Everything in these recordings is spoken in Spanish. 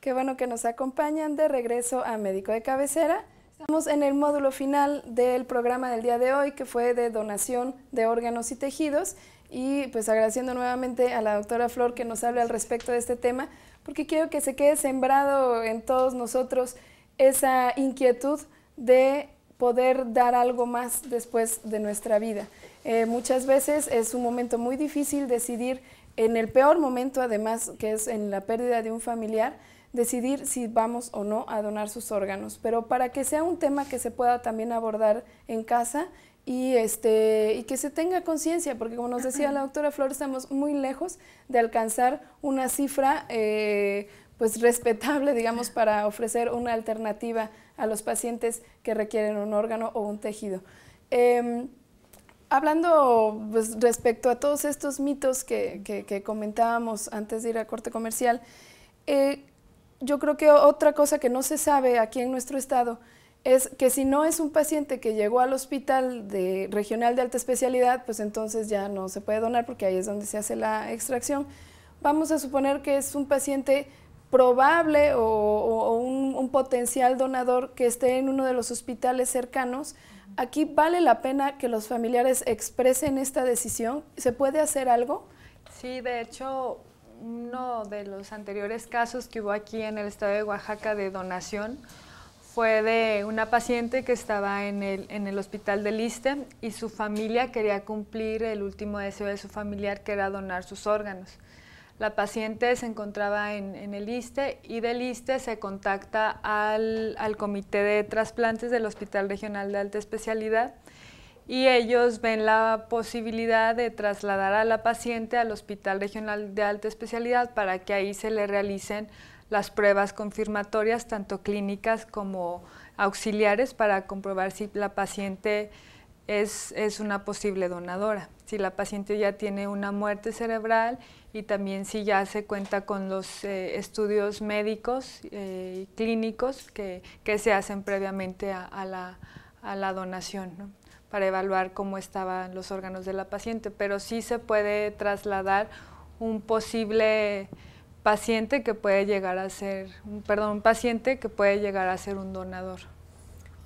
Qué bueno que nos acompañan de regreso a Médico de Cabecera. Estamos en el módulo final del programa del día de hoy, que fue de donación de órganos y tejidos. Y pues agradeciendo nuevamente a la doctora Flor que nos hable al respecto de este tema, porque quiero que se quede sembrado en todos nosotros esa inquietud de poder dar algo más después de nuestra vida. Eh, muchas veces es un momento muy difícil decidir en el peor momento, además, que es en la pérdida de un familiar, decidir si vamos o no a donar sus órganos, pero para que sea un tema que se pueda también abordar en casa y, este, y que se tenga conciencia, porque como nos decía la doctora Flor, estamos muy lejos de alcanzar una cifra eh, pues respetable, digamos, para ofrecer una alternativa a los pacientes que requieren un órgano o un tejido. Em, hablando pues, respecto a todos estos mitos que, comentábamos antes de ir a corte comercial, eh, yo creo que otra cosa que no se sabe aquí en nuestro estado es que si no es un paciente que llegó al hospital de, regional de alta especialidad, pues entonces ya no se puede donar porque ahí es donde se hace la extracción. Vamos a suponer que es un paciente probable o, un, un, potencial donador que esté en uno de los hospitales cercanos. Aquí vale la pena que los familiares expresen esta decisión. ¿Se puede hacer algo? Sí, de hecho, uno de los anteriores casos que hubo aquí en el estado de Oaxaca de donación fue de una paciente que estaba en el, hospital de Liste y su familia quería cumplir el último deseo de su familiar que era donar sus órganos. La paciente se encontraba en, el ISTE y del ISTE se contacta al, al Comité de Trasplantes del Hospital Regional de Alta Especialidad y ellos ven la posibilidad de trasladar a la paciente al Hospital Regional de Alta Especialidad para que ahí se le realicen las pruebas confirmatorias, tanto clínicas como auxiliares, para comprobar si la paciente es, es, una posible donadora, si la paciente ya tiene una muerte cerebral y también si ya se cuenta con los eh, estudios médicos eh, clínicos que, que, se hacen previamente a, la, a la, donación para evaluar cómo estaban los órganos de la paciente, pero sí se puede trasladar un posible paciente que puede llegar a ser, perdón, un paciente que puede llegar a ser un donador.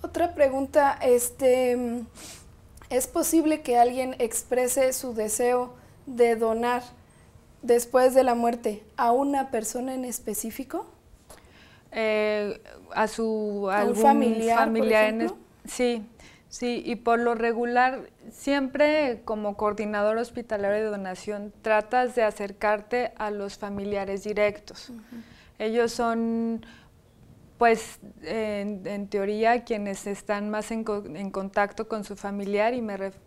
Otra pregunta, este, ¿es posible que alguien exprese su deseo de donar después de la muerte a una persona en específico? Eh, a su familia, sí, Sí, y por lo regular, siempre como coordinador hospitalario de donación, tratas de acercarte a los familiares directos. Ellos son, pues, en, teoría, quienes están más en, contacto con su familiar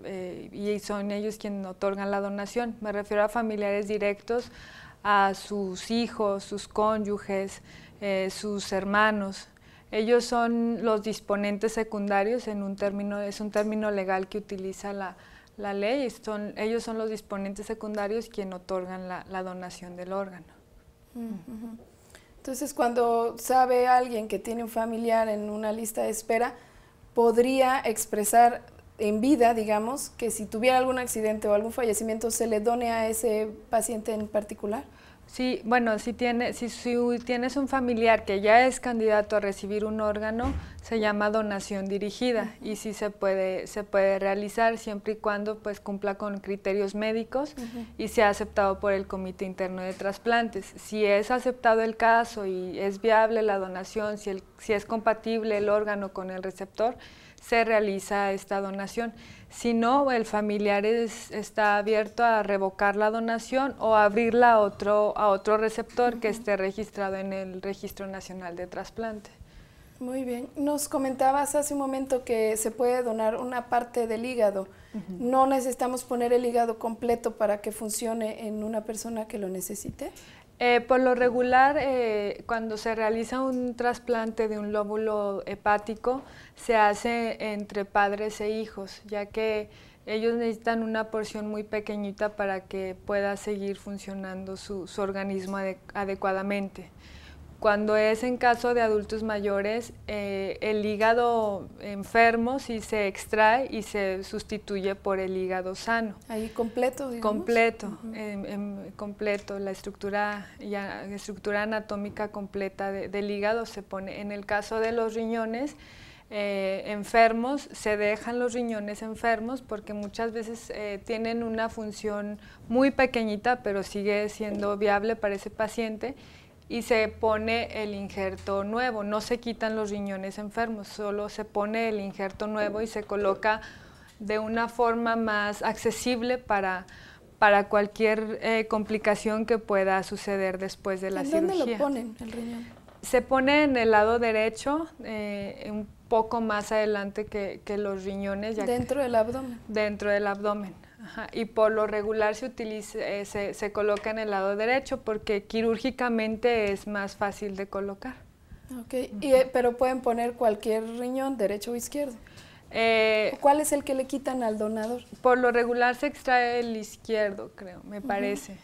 eh, y, son ellos quienes otorgan la donación. Me refiero a familiares directos, a sus hijos, sus cónyuges, eh, sus hermanos. Ellos son los disponentes secundarios en un término, es un término legal que utiliza la, ley, ellos son los disponentes secundarios quien otorgan la, donación del órgano. Mm, Entonces, cuando sabe alguien que tiene un familiar en una lista de espera, podría expresar en vida, digamos, que si tuviera algún accidente o algún fallecimiento, se le done a ese paciente en particular. Sí, bueno, si, tiene, si, tienes un familiar que ya es candidato a recibir un órgano, se llama donación dirigida y sí se puede, se puede realizar siempre y cuando pues cumpla con criterios médicos y sea aceptado por el Comité Interno de Trasplantes. Si es aceptado el caso y es viable la donación, si, si es compatible el órgano con el receptor, se realiza esta donación. Si no, el familiar está abierto a revocar la donación o abrirla a otro, a otro receptor que esté registrado en el Registro Nacional de Trasplante. Muy bien. Nos comentabas hace un momento que se puede donar una parte del hígado. No necesitamos poner el hígado completo para que funcione en una persona que lo necesite. Eh, por lo regular, eh, cuando se realiza un trasplante de un lóbulo hepático, se hace entre padres e hijos, ya que ellos necesitan una porción muy pequeñita para que pueda seguir funcionando su organismo adecuadamente. Cuando es en caso de adultos mayores, eh, el hígado enfermo sí se extrae y se sustituye por el hígado sano. Ahí completo, digamos. Completo, completo. La estructura, estructura anatómica completa del hígado se pone. En el caso de los riñones, eh, enfermos, se dejan los riñones enfermos porque muchas veces eh, tienen una función muy pequeñita, pero sigue siendo viable para ese paciente y se pone el injerto nuevo. No se quitan los riñones enfermos, solo se pone el injerto nuevo y se coloca de una forma más accesible para, para cualquier eh, complicación que pueda suceder después de la cirugía. ¿Dónde lo ponen el riñón? Se pone en el lado derecho, eh, un poco más adelante que, los riñones. Ya ¿Dentro del abdomen? Dentro del abdomen y por lo regular eh, se, coloca en el lado derecho porque quirúrgicamente es más fácil de colocar. Ok, eh, pero pueden poner cualquier riñón, derecho o izquierdo. Eh, ¿Cuál es el que le quitan al donador? Por lo regular se extrae el izquierdo, creo, me parece.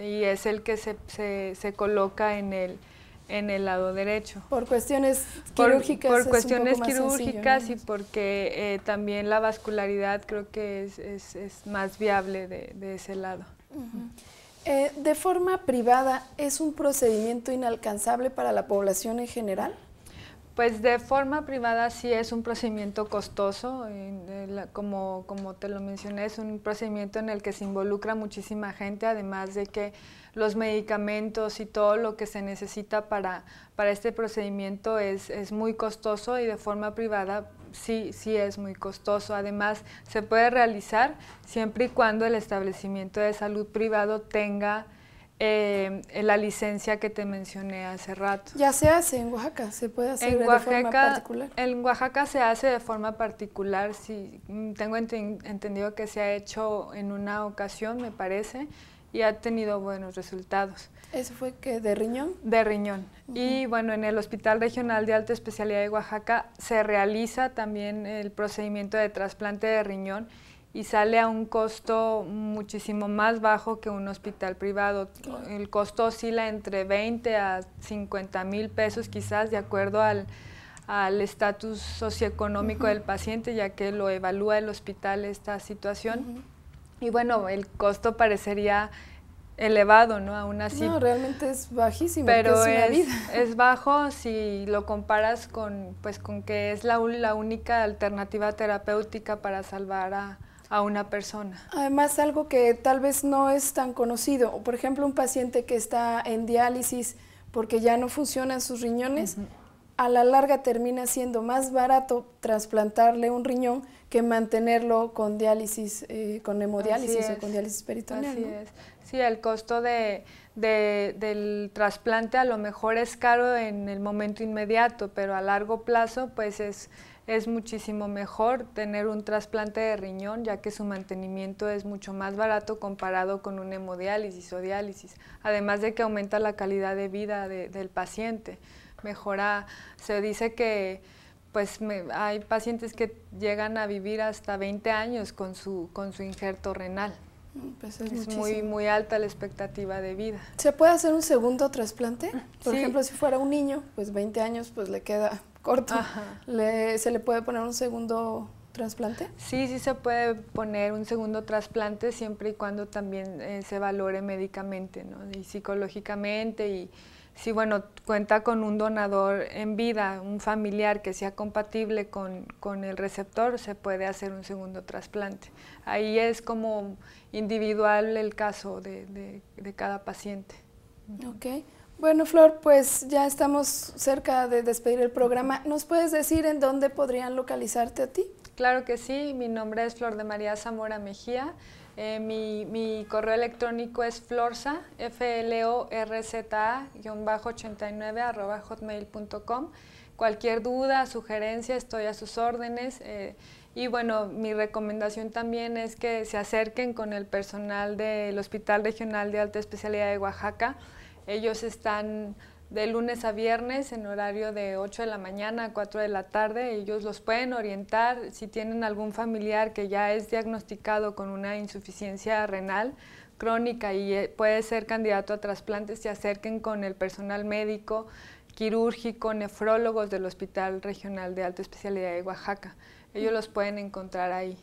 y es el que se, se, se coloca en el, en el lado derecho. Por cuestiones quirúrgicas. Por, cuestiones quirúrgicas y porque eh, también la vascularidad creo que es, más viable de, ese lado. Eh, de forma privada, ¿es un procedimiento inalcanzable para la población en general? Pues de forma privada sí es un procedimiento costoso, como, como te lo mencioné, es un procedimiento en el que se involucra muchísima gente, además de que los medicamentos y todo lo que se necesita para, para este procedimiento es, es muy costoso y de forma privada sí, sí es muy costoso. Además, se puede realizar siempre y cuando el establecimiento de salud privado tenga eh, la licencia que te mencioné hace rato. Ya se hace en Oaxaca, se puede hacer de forma particular. En Oaxaca se hace de forma particular, si mm, tengo entendido que se ha hecho en una ocasión, me parece, y ha tenido buenos resultados. ¿Eso fue que de riñón? De riñón. Y bueno, en el Hospital Regional de Alta Especialidad de Oaxaca se realiza también el procedimiento de trasplante de riñón y sale a un costo muchísimo más bajo que un hospital privado. El costo oscila entre 20 a 50 mil pesos quizás de acuerdo al al estatus socioeconómico del paciente, ya que lo evalúa el hospital esta situación. Y bueno, el costo parecería elevado, ¿no? Aún así. No, realmente es bajísimo. Pero es, es, bajo si lo comparas con, pues, con que es la, la única alternativa terapéutica para salvar a, a una persona. Además, algo que tal vez no es tan conocido, por ejemplo, un paciente que está en diálisis porque ya no funcionan sus riñones, a la larga termina siendo más barato trasplantarle un riñón que mantenerlo con diálisis, eh, con hemodiálisis o con diálisis peritoneal. Sí, el costo del trasplante a lo mejor es caro en el momento inmediato, pero a largo plazo pues es es muchísimo mejor tener un trasplante de riñón, ya que su mantenimiento es mucho más barato comparado con un hemodiálisis o diálisis, además de que aumenta la calidad de vida del paciente. Mejora, se dice que pues hay pacientes que llegan a vivir hasta 20 años con su, con su injerto renal. Mm, pues es, muy, muy alta la expectativa de vida. ¿Se puede hacer un segundo trasplante? Por ejemplo, si fuera un niño, pues 20 años, pues le queda corto, ¿se le puede poner un segundo trasplante? Sí, sí se puede poner un segundo trasplante siempre y cuando también eh, se valore médicamente ¿no? y psicológicamente y si bueno, cuenta con un donador en vida, un familiar que sea compatible con, el receptor, se puede hacer un segundo trasplante. Ahí es como individual el caso de, de, cada paciente. Ok. Bueno, Flor, pues ya estamos cerca de despedir el programa. ¿Nos puedes decir en dónde podrían localizarte a ti? Claro que sí, mi nombre es Flor de María Zamora Mejía. Eh, mi, correo electrónico es florza, f l o r z a 89 hotmail.com. Cualquier duda, sugerencia, estoy a sus órdenes. Eh, y bueno, mi recomendación también es que se acerquen con el personal del Hospital Regional de Alta Especialidad de Oaxaca. Ellos están de lunes a viernes en horario de 8 de la mañana a 4 de la tarde. Ellos los pueden orientar si tienen algún familiar que ya es diagnosticado con una insuficiencia renal crónica y eh, puede ser candidato a trasplantes, se acerquen con el personal médico, quirúrgico, nefrólogos del Hospital Regional de Alta Especialidad de Oaxaca. Ellos los pueden encontrar ahí.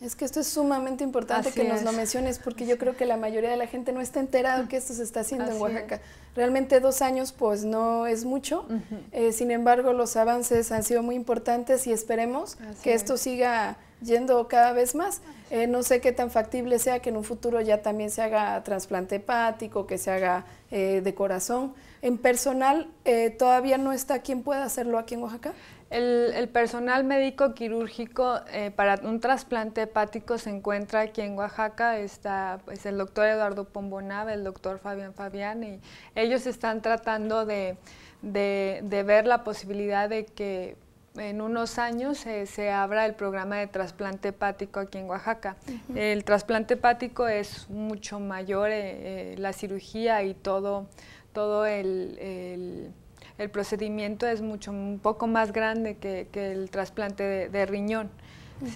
Es que esto es sumamente importante que nos lo menciones porque yo creo que la mayoría de la gente no está enterada de que esto se está haciendo en Oaxaca. Realmente dos años pues no es mucho, eh, sin embargo los avances han sido muy importantes y esperemos que esto siga yendo cada vez más. Eh, no sé qué tan factible sea que en un futuro ya también se haga trasplante hepático, que se haga eh, de corazón. En personal, ¿todavía no está quien pueda hacerlo aquí en Oaxaca? El, personal médico quirúrgico eh, para un trasplante hepático se encuentra aquí en Oaxaca, está pues, el doctor Eduardo Pombonave, el doctor Fabián Fabián, y ellos están tratando de, ver la posibilidad de que en unos años eh, se abra el programa de trasplante hepático aquí en Oaxaca. El trasplante hepático es mucho mayor, eh, la cirugía y todo, todo el el procedimiento es mucho un poco más grande que, el trasplante de, riñón.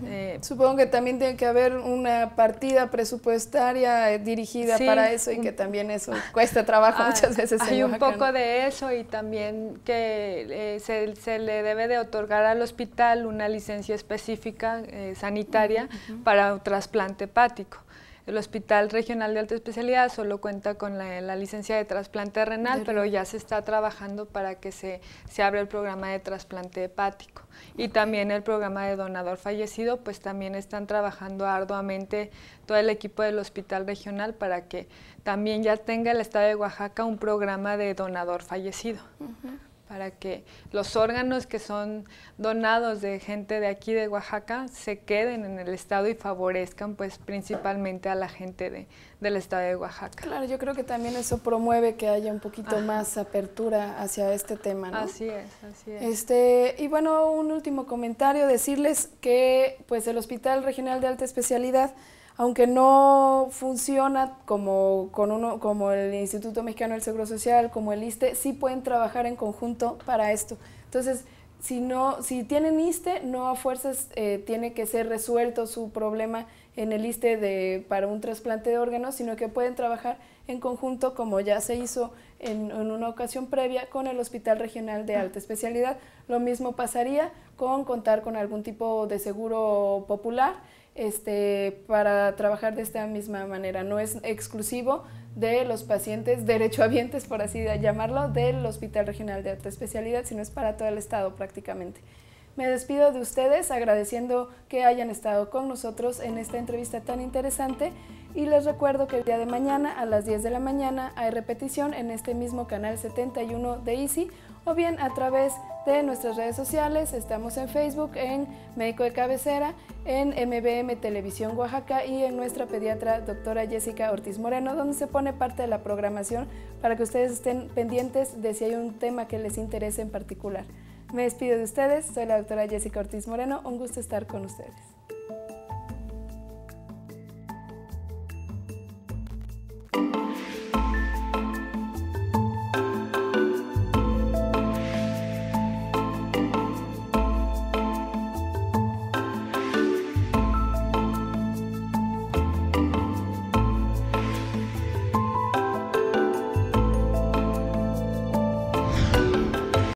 Eh, Supongo que también tiene que haber una partida presupuestaria eh, dirigida para eso y que también eso cuesta trabajo ah, muchas veces. Hay un poco de eso y también que eh, se, le debe de otorgar al hospital una licencia específica sanitaria para un trasplante hepático. El Hospital Regional de Alta Especialidad solo cuenta con la, licencia de trasplante renal, pero ya se está trabajando para que se, abra el programa de trasplante hepático. Y también el programa de donador fallecido, pues también están trabajando arduamente todo el equipo del Hospital Regional para que también ya tenga el Estado de Oaxaca un programa de donador fallecido para que los órganos que son donados de gente de aquí de Oaxaca se queden en el estado y favorezcan pues principalmente a la gente de, del estado de Oaxaca. Claro, yo creo que también eso promueve que haya un poquito más apertura hacia este tema, Así es, así es. Este, y bueno, un último comentario, decirles que pues el Hospital Regional de Alta Especialidad aunque no funciona como, con uno, como el Instituto Mexicano del Seguro Social, como el ISTE, sí pueden trabajar en conjunto para esto. Entonces, si, no, si tienen ISTE, no a fuerzas eh, tiene que ser resuelto su problema en el ISTE de, para un trasplante de órganos, sino que pueden trabajar en conjunto, como ya se hizo en, en, una ocasión previa, con el Hospital Regional de Alta Especialidad. Lo mismo pasaría con contar con algún tipo de seguro popular este, para trabajar de esta misma manera. No es exclusivo de los pacientes derechohabientes, por así llamarlo, del Hospital Regional de Alta Especialidad, sino es para todo el Estado prácticamente. Me despido de ustedes agradeciendo que hayan estado con nosotros en esta entrevista tan interesante y les recuerdo que el día de mañana a las 10 de la mañana hay repetición en este mismo canal 71 de Easy o bien a través de de nuestras redes sociales. Estamos en Facebook, en Médico de Cabecera, en MBM Televisión Oaxaca y en nuestra pediatra doctora Jessica Ortiz Moreno, donde se pone parte de la programación para que ustedes estén pendientes de si hay un tema que les interese en particular. Me despido de ustedes, soy la doctora Jessica Ortiz Moreno, un gusto estar con ustedes.